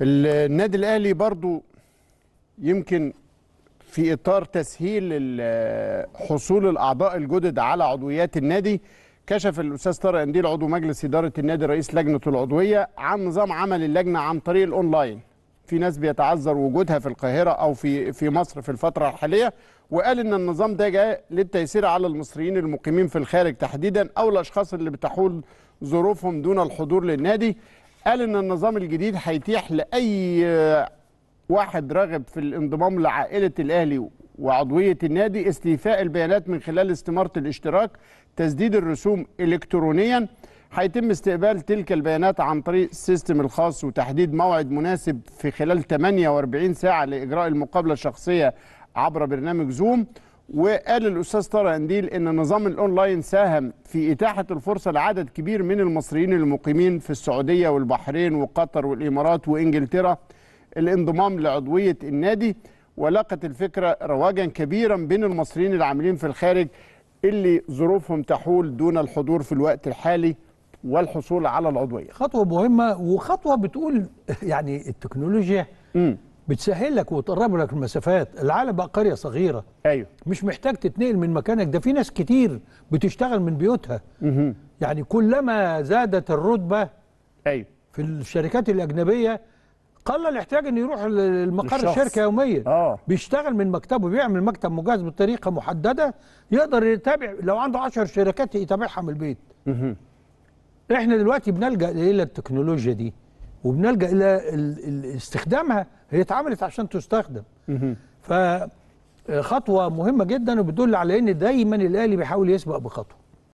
النادي الاهلي برضو يمكن في اطار تسهيل حصول الاعضاء الجدد على عضويات النادي كشف الاستاذ طارق انديل عضو مجلس اداره النادي رئيس لجنه العضويه عن نظام عمل اللجنه عن طريق الاونلاين في ناس بيتعذر وجودها في القاهره او في في مصر في الفتره الحاليه وقال ان النظام ده جاء للتيسير على المصريين المقيمين في الخارج تحديدا او الاشخاص اللي بتحول ظروفهم دون الحضور للنادي قال ان النظام الجديد هيتيح لاي آه، واحد راغب في الانضمام لعائله الاهلي وعضويه النادي استيفاء البيانات من خلال استماره الاشتراك تسديد الرسوم الكترونيا هيتم استقبال تلك البيانات عن طريق السيستم الخاص وتحديد موعد مناسب في خلال 48 ساعه لاجراء المقابله الشخصيه عبر برنامج زوم وقال الاستاذ طارق قنديل ان نظام الاونلاين ساهم في اتاحه الفرصه لعدد كبير من المصريين المقيمين في السعوديه والبحرين وقطر والامارات وانجلترا الانضمام لعضويه النادي ولقت الفكره رواجا كبيرا بين المصريين العاملين في الخارج اللي ظروفهم تحول دون الحضور في الوقت الحالي والحصول على العضويه. خطوه مهمه وخطوه بتقول يعني التكنولوجيا بتسهل لك وتقرب لك المسافات العالم بقى قريه صغيره ايوه مش محتاج تتنقل من مكانك ده في ناس كتير بتشتغل من بيوتها مه. يعني كلما زادت الرتبه ايوه في الشركات الاجنبيه قل الاحتياج انه يروح لمقر الشركه يوميا آه. بيشتغل من مكتبه بيعمل مكتب مجهز بطريقه محدده يقدر يتابع لو عنده 10 شركات يتابعها من البيت مه. احنا دلوقتي بنلجا الى التكنولوجيا دي وبنلجا الى استخدامها هي اتعملت عشان تستخدم فخطوه مهمه جدا وبتدل على ان دايما الاهلي بيحاول يسبق بخطوه